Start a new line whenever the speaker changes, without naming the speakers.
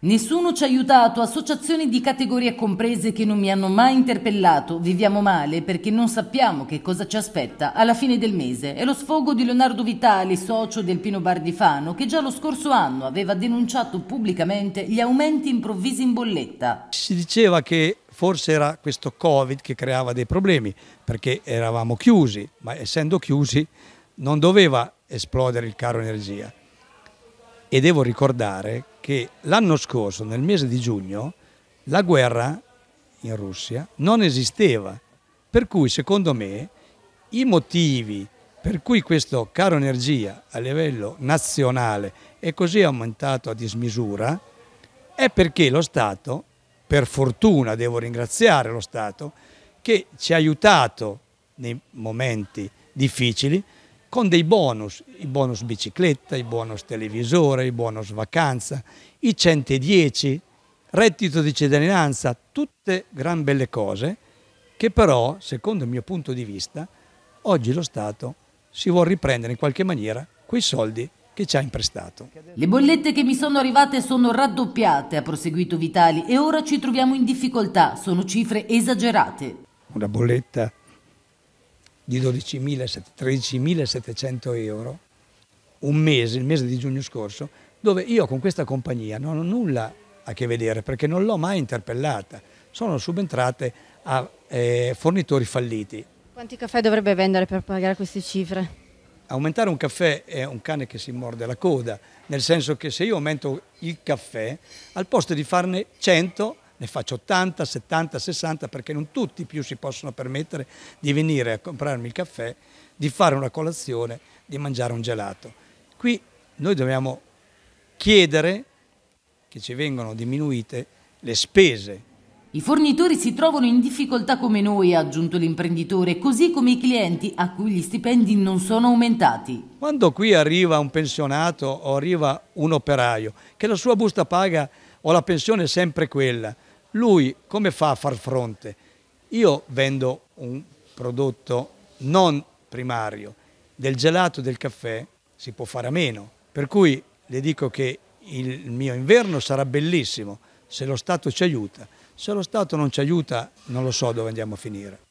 Nessuno ci ha aiutato, associazioni di categorie comprese che non mi hanno mai interpellato. Viviamo male perché non sappiamo che cosa ci aspetta alla fine del mese. È lo sfogo di Leonardo Vitali, socio del Pino Bar di Fano, che già lo scorso anno aveva denunciato pubblicamente gli aumenti improvvisi in bolletta.
Si diceva che forse era questo Covid che creava dei problemi, perché eravamo chiusi, ma essendo chiusi non doveva esplodere il caro energia. E devo ricordare che l'anno scorso, nel mese di giugno, la guerra in Russia non esisteva. Per cui, secondo me, i motivi per cui questo caro energia a livello nazionale è così aumentato a dismisura è perché lo Stato, per fortuna devo ringraziare lo Stato, che ci ha aiutato nei momenti difficili, con dei bonus, i bonus bicicletta, i bonus televisore, i bonus vacanza, i 110, reddito di cittadinanza, tutte gran belle cose che però, secondo il mio punto di vista, oggi lo Stato si vuole riprendere in qualche maniera quei soldi che ci ha imprestato.
Le bollette che mi sono arrivate sono raddoppiate, ha proseguito Vitali, e ora ci troviamo in difficoltà, sono cifre esagerate.
Una bolletta di 13.700 euro un mese, il mese di giugno scorso, dove io con questa compagnia non ho nulla a che vedere perché non l'ho mai interpellata, sono subentrate a eh, fornitori falliti. Quanti caffè dovrebbe vendere per pagare queste cifre? Aumentare un caffè è un cane che si morde la coda, nel senso che se io aumento il caffè, al posto di farne 100 ne faccio 80, 70, 60 perché non tutti più si possono permettere di venire a comprarmi il caffè, di fare una colazione, di mangiare un gelato. Qui noi dobbiamo chiedere
che ci vengano diminuite le spese i fornitori si trovano in difficoltà come noi, ha aggiunto l'imprenditore, così come i clienti a cui gli stipendi non sono aumentati.
Quando qui arriva un pensionato o arriva un operaio, che la sua busta paga o la pensione è sempre quella, lui come fa a far fronte? Io vendo un prodotto non primario, del gelato, del caffè si può fare a meno, per cui le dico che il mio inverno sarà bellissimo se lo Stato ci aiuta, se lo Stato non ci aiuta non lo so dove andiamo a finire.